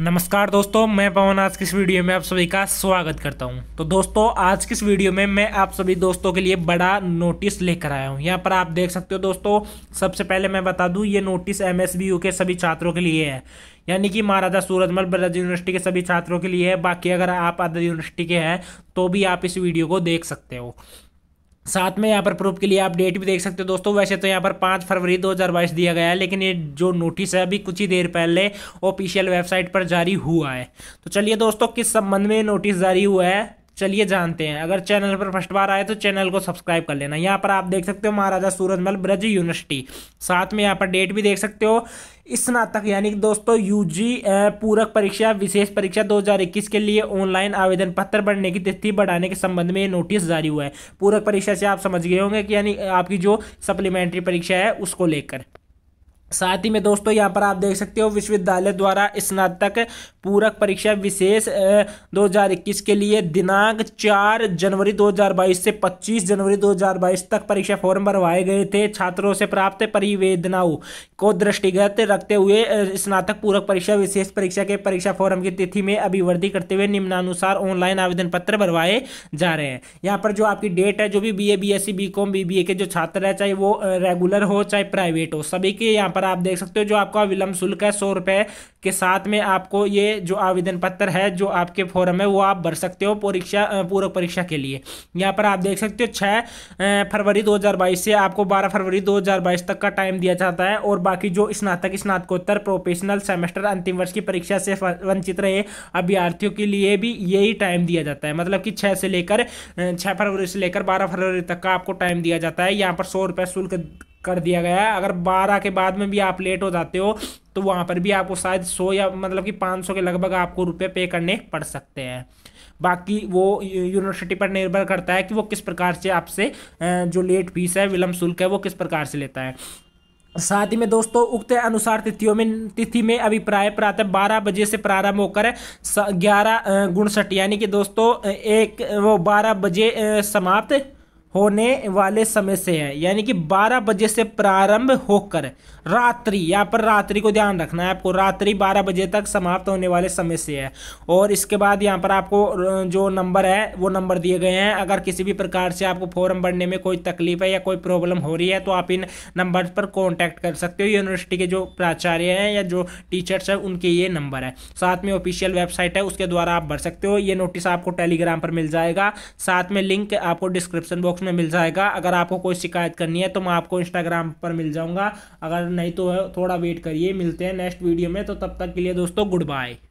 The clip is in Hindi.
नमस्कार दोस्तों मैं पवन आज किस वीडियो में आप सभी का स्वागत करता हूं तो दोस्तों आज किस वीडियो में मैं आप सभी दोस्तों के लिए बड़ा नोटिस लेकर आया हूं यहां पर आप देख सकते हो दोस्तों सबसे पहले मैं बता दूं ये नोटिस एम के सभी छात्रों के लिए है यानी कि महाराजा सूरजमल ब्रज यूनिवर्सिटी के सभी छात्रों के लिए है बाकी अगर आप अदर यूनिवर्सिटी के हैं तो भी आप इस वीडियो को देख सकते हो साथ में यहाँ पर प्रूफ के लिए आप डेट भी देख सकते हो दोस्तों वैसे तो यहाँ पर पाँच फरवरी 2022 दिया गया है लेकिन ये जो नोटिस है अभी कुछ ही देर पहले ऑफिशियल वेबसाइट पर जारी हुआ है तो चलिए दोस्तों किस संबंध में नोटिस जारी हुआ है चलिए जानते हैं अगर चैनल पर फर्स्ट बार आए तो चैनल को सब्सक्राइब कर लेना यहाँ पर आप देख सकते हो महाराजा सूरजमल ब्रज यूनिवर्सिटी साथ में यहाँ पर डेट भी देख सकते हो स्नातक यानी कि दोस्तों यूजी पूरक परीक्षा विशेष परीक्षा 2021 के लिए ऑनलाइन आवेदन पत्र बढ़ने की तिथि बढ़ाने के संबंध में ये नोटिस जारी हुआ है पूरक परीक्षा से आप समझ गए होंगे कि यानी आपकी जो सप्लीमेंट्री परीक्षा है उसको लेकर साथ ही में दोस्तों यहाँ पर आप देख सकते हो विश्वविद्यालय द्वारा स्नातक पूरक परीक्षा विशेष 2021 के लिए दिनांक 4 जनवरी 2022 से 25 जनवरी 2022 तक परीक्षा फॉर्म भरवाए गए थे छात्रों से प्राप्त परिवेदनाओं को दृष्टिगत रखते हुए स्नातक पूरक परीक्षा विशेष परीक्षा के परीक्षा फॉर्म की तिथि में अभिवृद्धि करते हुए निम्नानुसार ऑनलाइन आवेदन पत्र भरवाए जा रहे हैं यहाँ पर जो आपकी डेट है जो भी B A B S C B com B B A के जो छात्र है चाहे वो रेगुलर हो चाहे प्राइवेट हो सभी के यहाँ पर आप देख सकते हो जो आपका विलंब शुल्क है सौ रुपये के साथ में आपको ये जो आवेदन पत्र है जो आपके फॉरम है वो आप भर सकते हो परीक्षा पूर्व परीक्षा के लिए यहाँ पर आप देख सकते हो छः फरवरी 2022 से आपको 12 फरवरी 2022 तक का टाइम दिया जाता है और बाकी जो स्नातक स्नातकोत्तर प्रोफेशनल सेमेस्टर अंतिम वर्ष की परीक्षा से वंचित रहे अभ्यार्थियों के लिए भी यही टाइम दिया जाता है मतलब कि छः से लेकर छः फरवरी से लेकर बारह फरवरी तक का आपको टाइम दिया जाता है यहाँ पर सौ रुपये शुल्क कर दिया गया है अगर बारह के बाद में भी आप लेट हो जाते हो तो वहाँ पर भी आपको शायद सौ या मतलब कि पाँच सौ के लगभग आपको रुपये पे करने पड़ सकते हैं बाकी वो यूनिवर्सिटी पर निर्भर करता है कि वो किस प्रकार से आपसे जो लेट फीस है विलम्ब शुल्क है वो किस प्रकार से लेता है साथ ही में दोस्तों उक्त अनुसार तिथियों में तिथि में अभिप्राय प्रातः बारह बजे से प्रारंभ होकर ग्यारह गुणसठ यानी कि दोस्तों एक वो बारह बजे समाप्त होने वाले समय से है यानी कि 12 बजे से प्रारंभ होकर रात्रि यहाँ पर रात्रि को ध्यान रखना है आपको रात्रि 12 बजे तक समाप्त होने वाले समय से है और इसके बाद यहाँ पर आपको जो नंबर है वो नंबर दिए गए हैं अगर किसी भी प्रकार से आपको फॉर्म भरने में कोई तकलीफ है या कोई प्रॉब्लम हो रही है तो आप इन नंबर पर कॉन्टैक्ट कर सकते हो यूनिवर्सिटी के जो प्राचार्य हैं या जो टीचर्स हैं उनके ये नंबर है साथ में ऑफिशियल वेबसाइट है उसके द्वारा आप भर सकते हो ये नोटिस आपको टेलीग्राम पर मिल जाएगा साथ में लिंक आपको डिस्क्रिप्शन बॉक्स में में मिल जाएगा अगर आपको कोई शिकायत करनी है तो मैं आपको इंस्टाग्राम पर मिल जाऊंगा अगर नहीं तो थोड़ा वेट करिए मिलते हैं नेक्स्ट वीडियो में तो तब तक के लिए दोस्तों गुड बाय